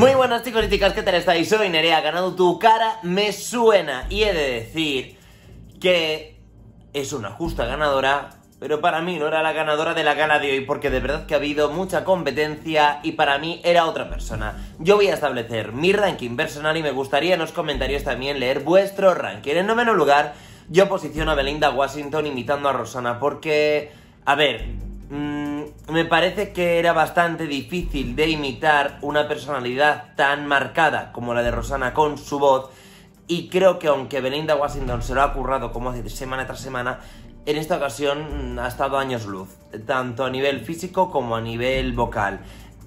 Muy buenas chicos y chicas, ¿qué tal estáis? Soy Nerea, ganado tu cara, me suena y he de decir que es una justa ganadora, pero para mí no era la ganadora de la gala de hoy porque de verdad que ha habido mucha competencia y para mí era otra persona. Yo voy a establecer mi ranking personal y me gustaría en los comentarios también leer vuestro ranking. En noveno lugar, yo posiciono a Belinda Washington imitando a Rosana porque, a ver me parece que era bastante difícil de imitar una personalidad tan marcada como la de Rosana con su voz. Y creo que aunque Belinda Washington se lo ha currado como hace semana tras semana, en esta ocasión ha estado años luz, tanto a nivel físico como a nivel vocal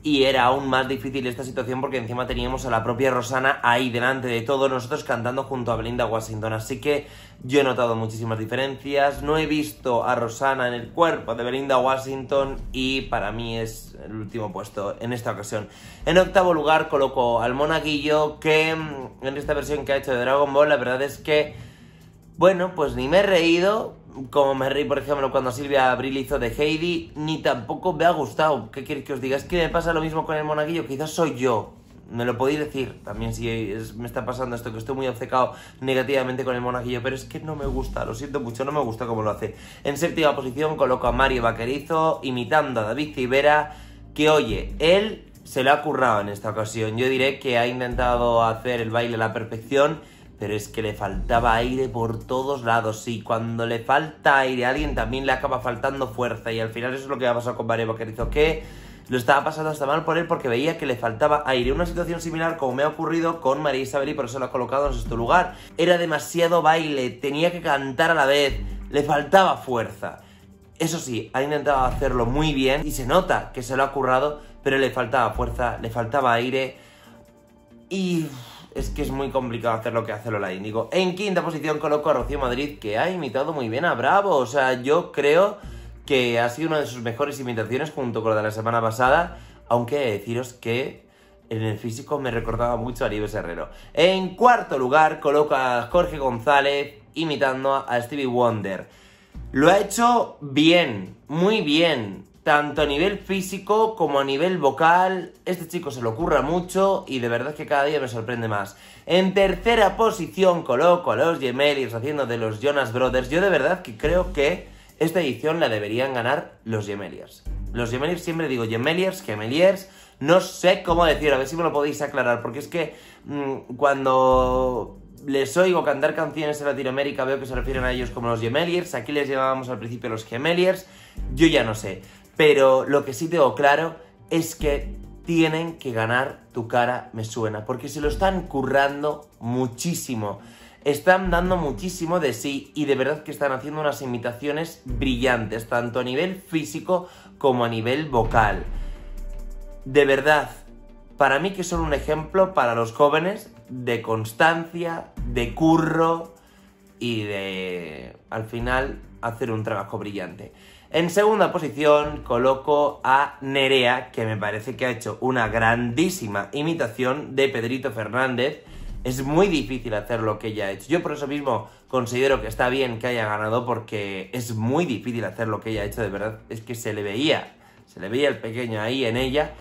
y era aún más difícil esta situación porque encima teníamos a la propia Rosana ahí delante de todos nosotros cantando junto a Belinda Washington. Así que yo he notado muchísimas diferencias, no he visto a Rosana en el cuerpo de Belinda Washington y para mí es el último puesto en esta ocasión. En octavo lugar coloco al monaguillo que mm, en esta versión que ha hecho de Dragon Ball la verdad es que... Bueno, pues ni me he reído, como me reí, por ejemplo, cuando Silvia Abril hizo de Heidi, ni tampoco me ha gustado. ¿Qué quieres que os diga? Es que me pasa lo mismo con el monaguillo, quizás soy yo. Me lo podéis decir también si me está pasando esto, que estoy muy obcecado negativamente con el monaguillo, pero es que no me gusta, lo siento mucho, no me gusta cómo lo hace. En séptima posición coloco a Mario Vaquerizo imitando a David Civera, que oye, él se lo ha currado en esta ocasión. Yo diré que ha intentado hacer el baile a la perfección pero es que le faltaba aire por todos lados. Y cuando le falta aire a alguien también le acaba faltando fuerza. Y al final eso es lo que ha pasado pasar con que hizo Que lo estaba pasando hasta mal por él porque veía que le faltaba aire. Una situación similar como me ha ocurrido con María Isabel y por eso lo ha colocado en su lugar. Era demasiado baile, tenía que cantar a la vez, le faltaba fuerza. Eso sí, ha intentado hacerlo muy bien y se nota que se lo ha currado, pero le faltaba fuerza, le faltaba aire y es que es muy complicado hacer lo que hace Lola Indigo. En quinta posición coloco a Rocío Madrid, que ha imitado muy bien a Bravo. O sea, yo creo que ha sido una de sus mejores imitaciones junto con la de la semana pasada, aunque deciros que en el físico me recordaba mucho a Libes Herrero. En cuarto lugar coloca a Jorge González imitando a Stevie Wonder. Lo ha hecho bien, muy bien tanto a nivel físico como a nivel vocal. Este chico se lo curra mucho y de verdad que cada día me sorprende más. En tercera posición coloco a los Yemelis haciendo de los Jonas Brothers. Yo de verdad que creo que esta edición la deberían ganar los Gemeliers. Los Gemeliers siempre digo Gemeliers, Gemeliers, no sé cómo decirlo, a ver si me lo podéis aclarar, porque es que mm, cuando les oigo cantar canciones en Latinoamérica veo que se refieren a ellos como los Gemeliers, aquí les llamábamos al principio los Gemeliers, yo ya no sé. Pero lo que sí tengo claro es que tienen que ganar tu cara me suena, porque se lo están currando muchísimo. Están dando muchísimo de sí y de verdad que están haciendo unas imitaciones brillantes, tanto a nivel físico como a nivel vocal. De verdad, para mí que son un ejemplo para los jóvenes de constancia, de curro y de, al final, hacer un trabajo brillante. En segunda posición coloco a Nerea, que me parece que ha hecho una grandísima imitación de Pedrito Fernández. Es muy difícil hacer lo que ella ha hecho. Yo por eso mismo considero que está bien que haya ganado porque es muy difícil hacer lo que ella ha hecho, de verdad. Es que se le veía, se le veía el pequeño ahí en ella.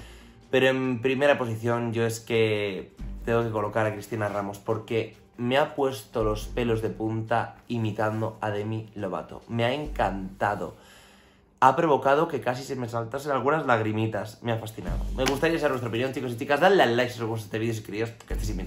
Pero en primera posición yo es que tengo que colocar a Cristina Ramos porque me ha puesto los pelos de punta imitando a Demi Lovato. Me ha encantado. Ha provocado que casi se me saltasen algunas lagrimitas. Me ha fascinado. Me gustaría saber vuestra opinión, chicos y chicas. Dadle al like si os gusta este vídeo si queréis que este